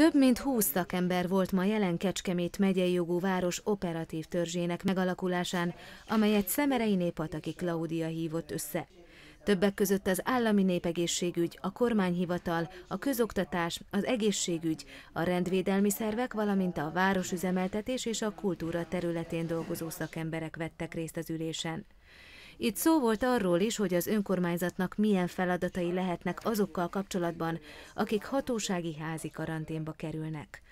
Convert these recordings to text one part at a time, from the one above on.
Több mint húsz szakember volt ma jelen Kecskemét megyei jogú város operatív törzsének megalakulásán, amelyet Szemerei Népataki Klaudia hívott össze. Többek között az állami népegészségügy, a kormányhivatal, a közoktatás, az egészségügy, a rendvédelmi szervek, valamint a városüzemeltetés és a kultúra területén dolgozó szakemberek vettek részt az ülésen. Itt szó volt arról is, hogy az önkormányzatnak milyen feladatai lehetnek azokkal kapcsolatban, akik hatósági házi karanténba kerülnek.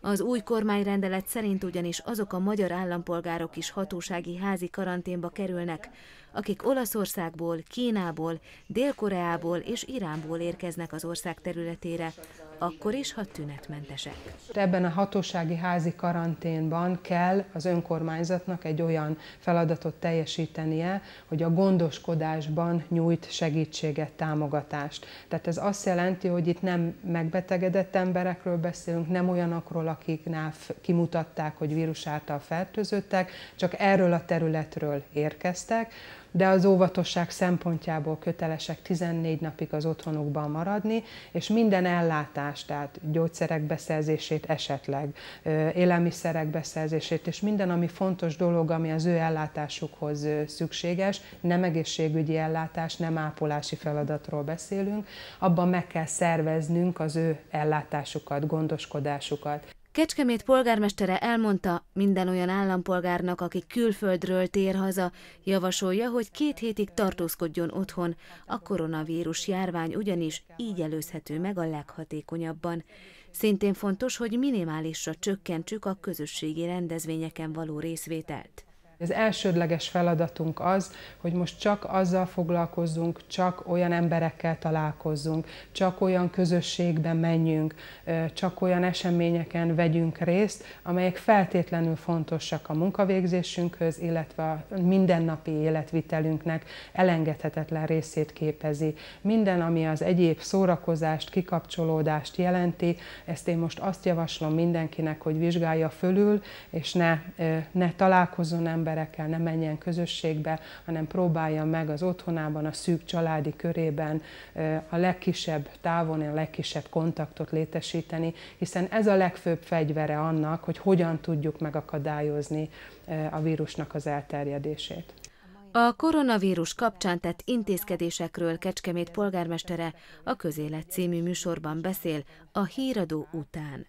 Az új kormányrendelet szerint ugyanis azok a magyar állampolgárok is hatósági házi karanténba kerülnek, akik Olaszországból, Kínából, Dél-Koreából és Iránból érkeznek az ország területére, akkor is, ha tünetmentesek. Ebben a hatósági házi karanténban kell az önkormányzatnak egy olyan feladatot teljesítenie, hogy a gondoskodásban nyújt segítséget, támogatást. Tehát ez azt jelenti, hogy itt nem megbetegedett emberekről beszélünk, nem olyanokról, akiknál kimutatták, hogy vírus által fertőzöttek, csak erről a területről érkeztek, de az óvatosság szempontjából kötelesek 14 napig az otthonukban maradni, és minden ellátást, tehát gyógyszerek beszerzését esetleg, élelmiszerek beszerzését, és minden, ami fontos dolog, ami az ő ellátásukhoz szükséges, nem egészségügyi ellátás, nem ápolási feladatról beszélünk, abban meg kell szerveznünk az ő ellátásukat, gondoskodásukat. Kecskemét polgármestere elmondta, minden olyan állampolgárnak, aki külföldről tér haza, javasolja, hogy két hétig tartózkodjon otthon. A koronavírus járvány ugyanis így előzhető meg a leghatékonyabban. Szintén fontos, hogy minimálisra csökkentsük a közösségi rendezvényeken való részvételt. Az elsődleges feladatunk az, hogy most csak azzal foglalkozzunk, csak olyan emberekkel találkozzunk, csak olyan közösségbe menjünk, csak olyan eseményeken vegyünk részt, amelyek feltétlenül fontosak a munkavégzésünkhöz, illetve a mindennapi életvitelünknek elengedhetetlen részét képezi. Minden, ami az egyéb szórakozást, kikapcsolódást jelenti, ezt én most azt javaslom mindenkinek, hogy vizsgálja fölül, és ne, ne találkozzon ember emberekkel, ne menjen közösségbe, hanem próbálja meg az otthonában, a szűk családi körében a legkisebb távon, a legkisebb kontaktot létesíteni, hiszen ez a legfőbb fegyvere annak, hogy hogyan tudjuk megakadályozni a vírusnak az elterjedését. A koronavírus kapcsán tett intézkedésekről Kecskemét polgármestere a Közélet című műsorban beszél a híradó után.